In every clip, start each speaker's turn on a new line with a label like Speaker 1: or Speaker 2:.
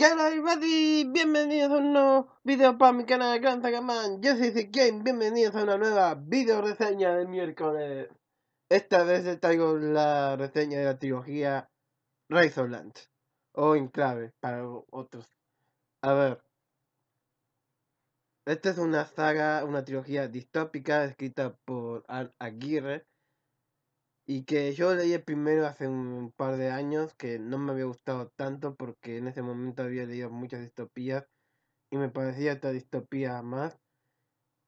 Speaker 1: ¿Qué y everybody? Bienvenidos a un nuevo video para mi canal de Gran Man, Yo soy Game, bienvenidos a una nueva video reseña del miércoles. Esta vez les traigo la reseña de la trilogía Rise of Land. O clave para otros. A ver. Esta es una saga, una trilogía distópica escrita por Al Aguirre y que yo leí el primero hace un par de años, que no me había gustado tanto porque en ese momento había leído muchas distopías y me parecía esta distopía más.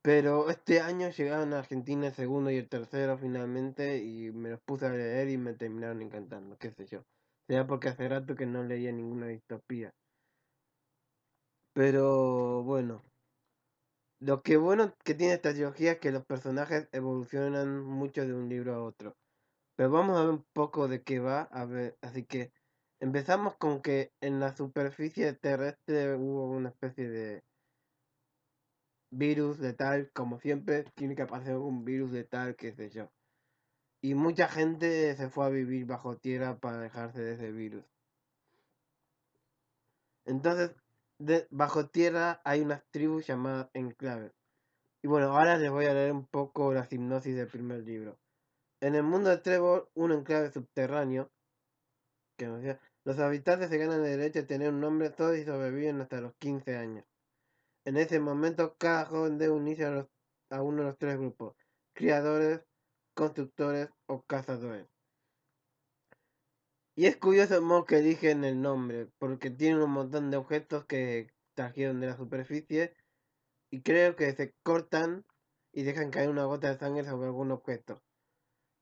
Speaker 1: Pero este año llegaron a Argentina el segundo y el tercero finalmente y me los puse a leer y me terminaron encantando, qué sé yo. sea porque hace rato que no leía ninguna distopía. Pero bueno. Lo que bueno que tiene esta trilogía es que los personajes evolucionan mucho de un libro a otro pero vamos a ver un poco de qué va a ver. Así que empezamos con que en la superficie terrestre hubo una especie de virus de tal, como siempre, tiene que aparecer un virus de tal, qué sé yo. Y mucha gente se fue a vivir bajo tierra para dejarse de ese virus. Entonces, bajo tierra hay unas tribus llamadas Enclave. Y bueno, ahora les voy a leer un poco la hipnosis del primer libro. En el mundo de Trevor, un enclave subterráneo, los habitantes se ganan el derecho de tener un nombre todos y sobreviven hasta los 15 años. En ese momento, cada joven debe unirse a, a uno de los tres grupos, criadores, constructores o cazadores. Y es curioso el modo que eligen el nombre, porque tienen un montón de objetos que trajeron de la superficie y creo que se cortan y dejan caer una gota de sangre sobre algún objeto.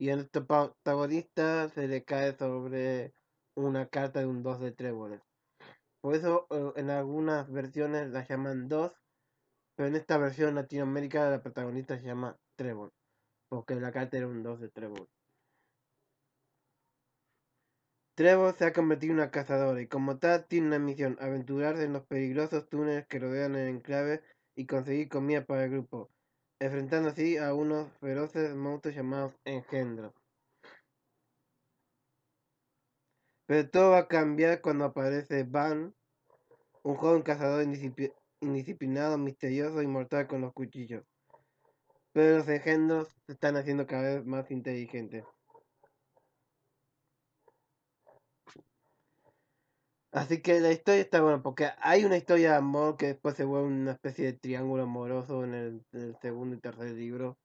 Speaker 1: Y el protagonista se le cae sobre una carta de un 2 de tréboles. Por eso eh, en algunas versiones la llaman 2, pero en esta versión Latinoamérica la protagonista se llama trébol, porque la carta era un 2 de trébol. Trébol se ha convertido en una cazadora y como tal tiene una misión, aventurarse en los peligrosos túneles que rodean el enclave y conseguir comida para el grupo enfrentando así a unos feroces monstruos llamados engendros. Pero todo va a cambiar cuando aparece Van, un joven cazador indisciplinado, misterioso y mortal con los cuchillos. Pero los engendros se están haciendo cada vez más inteligentes. Así que la historia está buena, porque hay una historia de amor que después se vuelve una especie de triángulo amoroso en el, segundo y tercer libro.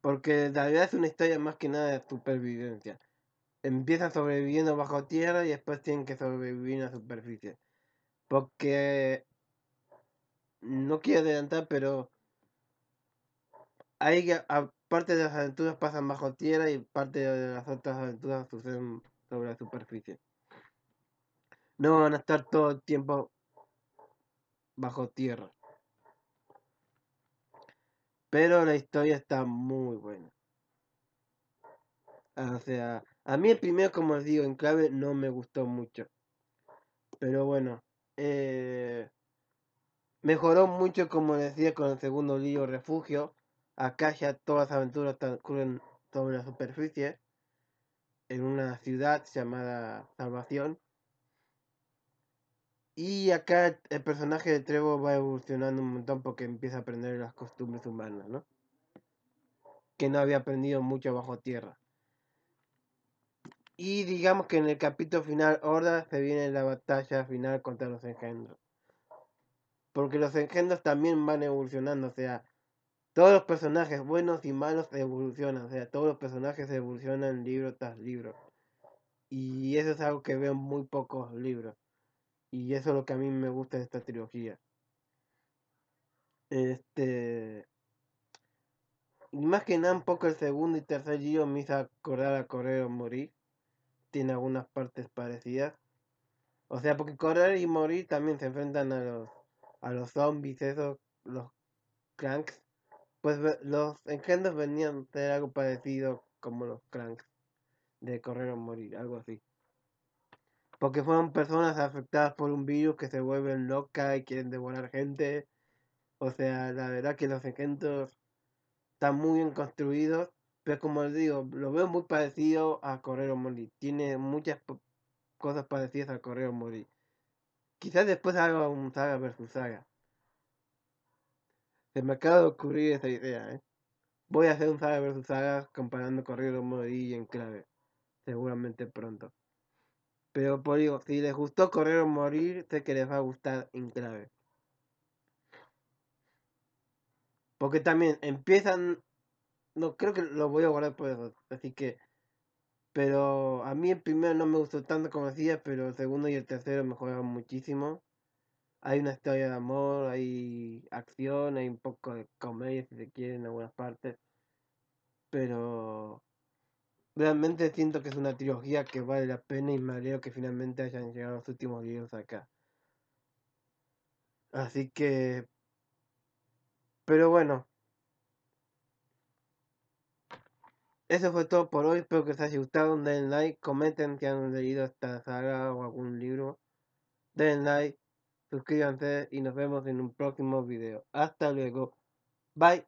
Speaker 1: Porque la verdad es una historia más que nada de supervivencia. Empiezan sobreviviendo bajo tierra y después tienen que sobrevivir en la superficie. Porque no quiero adelantar, pero hay que... aparte de las aventuras pasan bajo tierra y parte de las otras aventuras suceden sobre la superficie. No van a estar todo el tiempo bajo tierra. Pero la historia está muy buena. Ah, o sea, a mí el primero, como os digo, en clave no me gustó mucho. Pero bueno, eh, mejoró mucho, como decía, con el segundo lío Refugio. Acá ya todas las aventuras transcurren sobre la superficie en una ciudad llamada Salvación. Y acá el personaje de Trevo va evolucionando un montón porque empieza a aprender las costumbres humanas, ¿no? Que no había aprendido mucho bajo tierra. Y digamos que en el capítulo final Horda se viene la batalla final contra los engendros. Porque los engendros también van evolucionando, o sea, todos los personajes buenos y malos evolucionan, o sea, todos los personajes evolucionan libro tras libro. Y eso es algo que veo en muy pocos libros. Y eso es lo que a mí me gusta de esta trilogía. Este. más que nada, un poco el segundo y tercer libro me hizo acordar a Correr o Morir. Tiene algunas partes parecidas. O sea, porque Correr y Morir también se enfrentan a los, a los zombies, esos, los cranks pues los engendros venían ser algo parecido como los cranks, de correr o morir, algo así. Porque fueron personas afectadas por un virus que se vuelven locas y quieren devorar gente. O sea, la verdad que los engendros están muy bien construidos, pero como les digo, lo veo muy parecido a correr o morir. Tiene muchas cosas parecidas a correr o morir. Quizás después haga un saga versus saga. Se me acaba de ocurrir esa idea, ¿eh? Voy a hacer un saga versus saga comparando o Morir y clave. Seguramente pronto. Pero por digo, si les gustó Correr o Morir, sé que les va a gustar clave. Porque también empiezan. No, creo que lo voy a guardar por eso. Así que. Pero a mí el primero no me gustó tanto como decía, pero el segundo y el tercero me juegan muchísimo. Hay una historia de amor, hay acción, hay un poco de comedia, si se quiere, en algunas partes. Pero realmente siento que es una trilogía que vale la pena y me alegro que finalmente hayan llegado los últimos libros acá. Así que... Pero bueno. Eso fue todo por hoy. Espero que os haya gustado. Den like, comenten si han leído esta saga o algún libro. Den like suscríbanse y nos vemos en un próximo video. Hasta luego. Bye.